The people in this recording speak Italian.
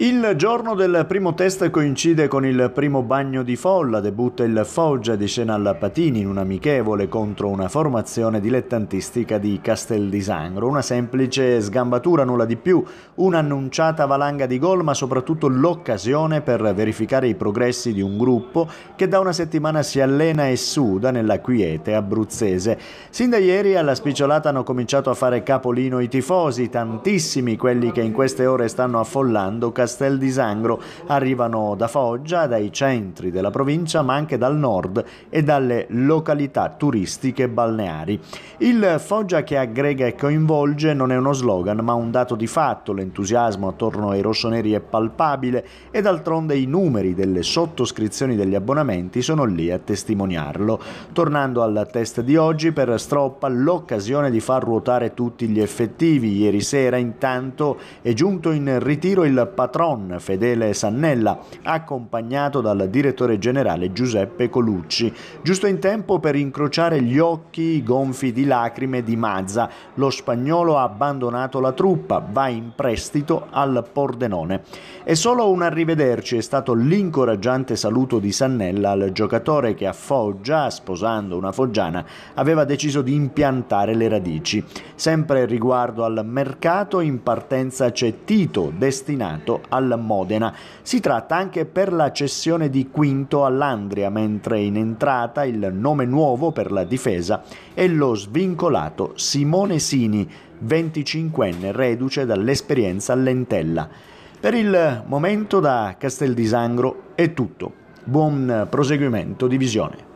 Il giorno del primo test coincide con il primo bagno di folla, debutta il Foggia di scena alla Patini in un amichevole contro una formazione dilettantistica di Castel di Sangro, una semplice sgambatura, nulla di più, un'annunciata valanga di gol ma soprattutto l'occasione per verificare i progressi di un gruppo che da una settimana si allena e suda nella quiete abruzzese. Sin da ieri alla spicciolata hanno cominciato a fare capolino i tifosi, tantissimi quelli che in queste ore stanno affollando Castel Castel di Sangro arrivano da Foggia, dai centri della provincia ma anche dal nord e dalle località turistiche balneari. Il Foggia che aggrega e coinvolge non è uno slogan ma un dato di fatto, l'entusiasmo attorno ai rossoneri è palpabile e d'altronde i numeri delle sottoscrizioni degli abbonamenti sono lì a testimoniarlo. Tornando al test di oggi, per Stroppa l'occasione di far ruotare tutti gli effettivi. Ieri sera intanto è giunto in ritiro il patrono patron Fedele Sannella, accompagnato dal direttore generale Giuseppe Colucci, giusto in tempo per incrociare gli occhi gonfi di lacrime di Mazza. Lo spagnolo ha abbandonato la truppa, va in prestito al Pordenone. E solo un arrivederci è stato l'incoraggiante saluto di Sannella al giocatore che a Foggia, sposando una foggiana, aveva deciso di impiantare le radici. Sempre riguardo al mercato, in partenza c'è Tito, destinato al Modena. Si tratta anche per la cessione di Quinto all'Andria, mentre in entrata il nome nuovo per la difesa è lo svincolato Simone Sini, 25enne reduce dall'esperienza all'Entella. Per il momento da Castel di Sangro è tutto. Buon proseguimento di visione.